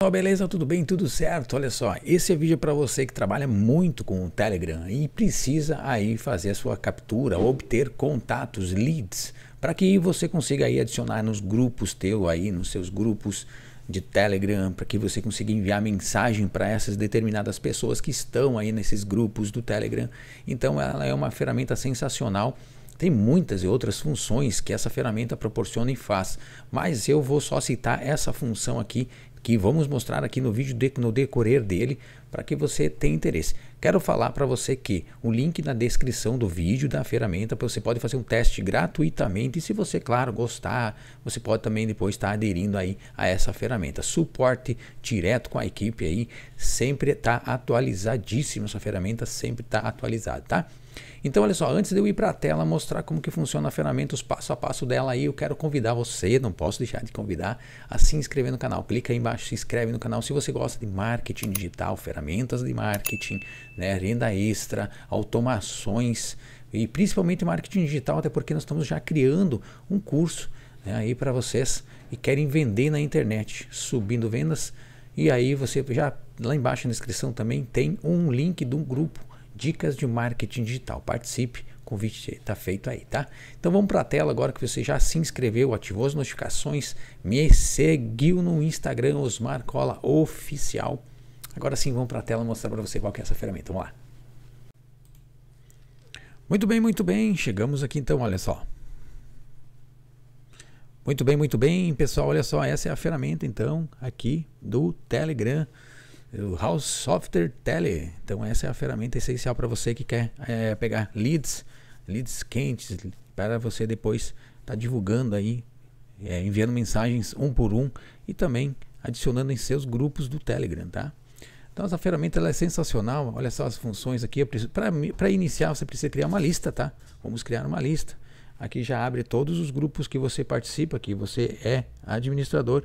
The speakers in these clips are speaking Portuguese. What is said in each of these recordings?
pessoal, beleza? Tudo bem? Tudo certo? Olha só, esse é vídeo para você que trabalha muito com o Telegram e precisa aí fazer a sua captura, obter contatos, leads, para que você consiga aí adicionar nos grupos teu aí, nos seus grupos de Telegram, para que você consiga enviar mensagem para essas determinadas pessoas que estão aí nesses grupos do Telegram. Então ela é uma ferramenta sensacional tem muitas e outras funções que essa ferramenta proporciona e faz, mas eu vou só citar essa função aqui que vamos mostrar aqui no vídeo de, no decorrer dele para que você tenha interesse. Quero falar para você que o link na descrição do vídeo da ferramenta você pode fazer um teste gratuitamente e se você, claro, gostar, você pode também depois estar aderindo aí a essa ferramenta. Suporte direto com a equipe aí, sempre está atualizadíssima essa ferramenta, sempre está atualizada, tá? Então, olha só, antes de eu ir para a tela mostrar como que funciona a ferramenta, os passo a passo dela aí, eu quero convidar você, não posso deixar de convidar, a se inscrever no canal. Clica aí embaixo, se inscreve no canal. Se você gosta de marketing digital, ferramentas de marketing, né, renda extra, automações e principalmente marketing digital, até porque nós estamos já criando um curso né, aí para vocês e querem vender na internet, subindo vendas. E aí você já lá embaixo na descrição também tem um link de um grupo Dicas de marketing digital. Participe, o convite está feito aí, tá? Então vamos para a tela agora que você já se inscreveu, ativou as notificações, me seguiu no Instagram Osmar Cola Oficial. Agora sim, vamos para a tela mostrar para você qual que é essa ferramenta. Vamos lá. Muito bem, muito bem. Chegamos aqui então, olha só. Muito bem, muito bem, pessoal. Olha só, essa é a ferramenta então aqui do Telegram o House Software Tele. Então essa é a ferramenta essencial para você que quer é, pegar leads, leads quentes, para você depois estar tá divulgando aí, é, enviando mensagens um por um e também adicionando em seus grupos do Telegram, tá? Então essa ferramenta ela é sensacional. Olha só as funções aqui. Para iniciar você precisa criar uma lista, tá? Vamos criar uma lista. Aqui já abre todos os grupos que você participa, que você é administrador.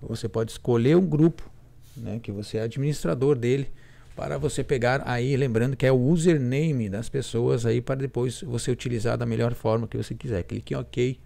Você pode escolher um grupo né, que você é administrador dele, para você pegar aí, lembrando que é o username das pessoas aí para depois você utilizar da melhor forma que você quiser. Clique em OK.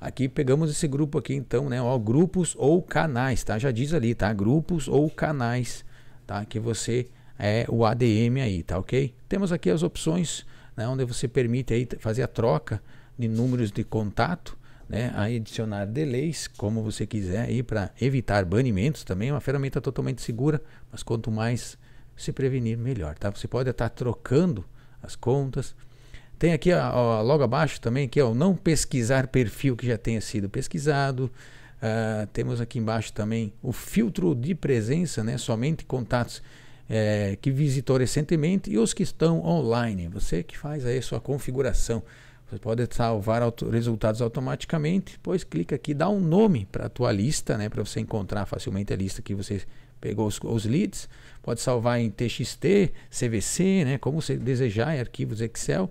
Aqui pegamos esse grupo aqui então, né, ó, grupos ou canais, tá? Já diz ali, tá? Grupos ou canais, tá? Que você é o ADM aí, tá OK? Temos aqui as opções, né, onde você permite aí fazer a troca de números de contato, né, a adicionar delays, como você quiser, aí para evitar banimentos também, é uma ferramenta totalmente segura, mas quanto mais se prevenir, melhor, tá? Você pode estar trocando as contas. Tem aqui ó, logo abaixo também que é o não pesquisar perfil que já tenha sido pesquisado. Uh, temos aqui embaixo também o filtro de presença, né? Somente contatos é, que visitou recentemente e os que estão online. Você que faz aí a sua configuração. Você pode salvar auto resultados automaticamente, pois clica aqui, dá um nome para a tua lista, né, para você encontrar facilmente a lista que você pegou os, os, leads. Pode salvar em TXT, CVC, né, como você desejar, em arquivos Excel.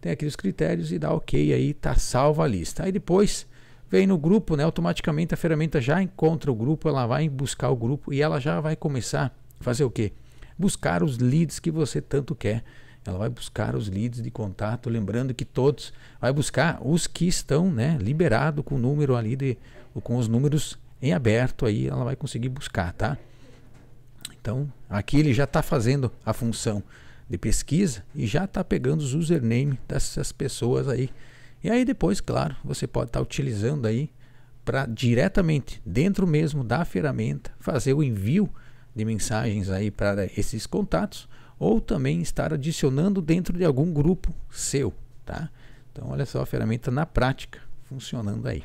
Tem aqui os critérios e dá OK aí, tá salva a lista. Aí depois vem no grupo, né, automaticamente a ferramenta já encontra o grupo, ela vai buscar o grupo e ela já vai começar a fazer o quê? Buscar os leads que você tanto quer ela vai buscar os leads de contato, lembrando que todos vai buscar os que estão, né, liberado com o número ali de com os números em aberto aí, ela vai conseguir buscar, tá? Então, aqui ele já está fazendo a função de pesquisa e já está pegando os username dessas pessoas aí. E aí depois, claro, você pode estar tá utilizando aí para diretamente dentro mesmo da ferramenta fazer o envio de mensagens aí para esses contatos ou também estar adicionando dentro de algum grupo seu, tá? Então olha só a ferramenta na prática funcionando aí.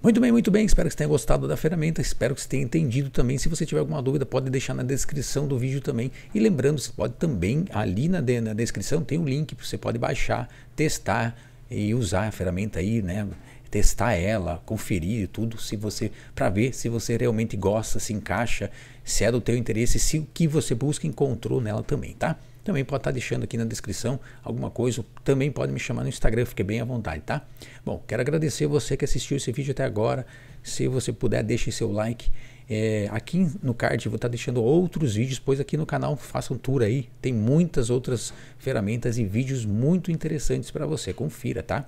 Muito bem, muito bem. Espero que você tenha gostado da ferramenta. Espero que você tenha entendido também. Se você tiver alguma dúvida, pode deixar na descrição do vídeo também. E lembrando, você pode também, ali na, na descrição, tem um link que você pode baixar, testar e usar a ferramenta aí, né? testar ela, conferir tudo, se você para ver se você realmente gosta, se encaixa, se é do teu interesse, se o que você busca encontrou nela também, tá? Também pode estar tá deixando aqui na descrição alguma coisa, também pode me chamar no Instagram, fique bem à vontade, tá? Bom, quero agradecer você que assistiu esse vídeo até agora. Se você puder, deixe seu like. É, aqui no card vou estar tá deixando outros vídeos, pois aqui no canal faça um tour aí. Tem muitas outras ferramentas e vídeos muito interessantes para você. Confira, tá?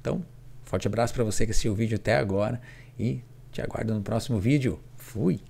Então, forte abraço para você que assistiu o vídeo até agora e te aguardo no próximo vídeo. Fui!